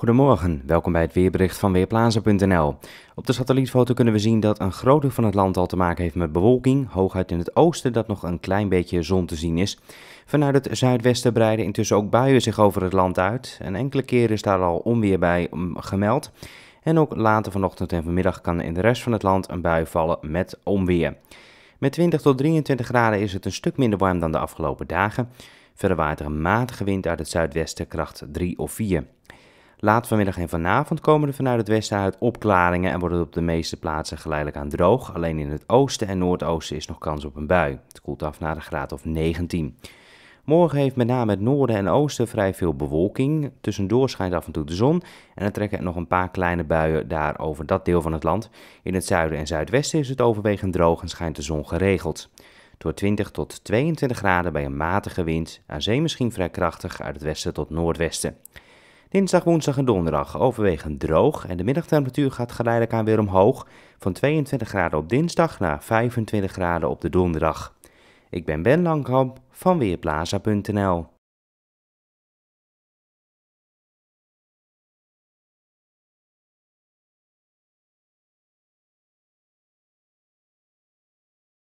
Goedemorgen, welkom bij het weerbericht van Weerplaza.nl. Op de satellietfoto kunnen we zien dat een groot deel van het land al te maken heeft met bewolking, hooguit in het oosten dat nog een klein beetje zon te zien is. Vanuit het zuidwesten breiden intussen ook buien zich over het land uit en enkele keren is daar al onweer bij mm, gemeld. En ook later vanochtend en vanmiddag kan in de rest van het land een bui vallen met onweer. Met 20 tot 23 graden is het een stuk minder warm dan de afgelopen dagen. Verder waait er een matige wind uit het zuidwesten kracht 3 of 4. Laat vanmiddag en vanavond komen er vanuit het westen uit opklaringen en wordt het op de meeste plaatsen geleidelijk aan droog. Alleen in het oosten en noordoosten is nog kans op een bui. Het koelt af naar de graad of 19. Morgen heeft met name het noorden en oosten vrij veel bewolking. Tussendoor schijnt af en toe de zon en er trekken nog een paar kleine buien daar over dat deel van het land. In het zuiden en zuidwesten is het overwegend droog en schijnt de zon geregeld. Door 20 tot 22 graden bij een matige wind, aan zee misschien vrij krachtig uit het westen tot noordwesten. Dinsdag, woensdag en donderdag overwegend droog en de middagtemperatuur gaat geleidelijk aan weer omhoog van 22 graden op dinsdag naar 25 graden op de donderdag. Ik ben Ben Langkamp van Weerplaza.nl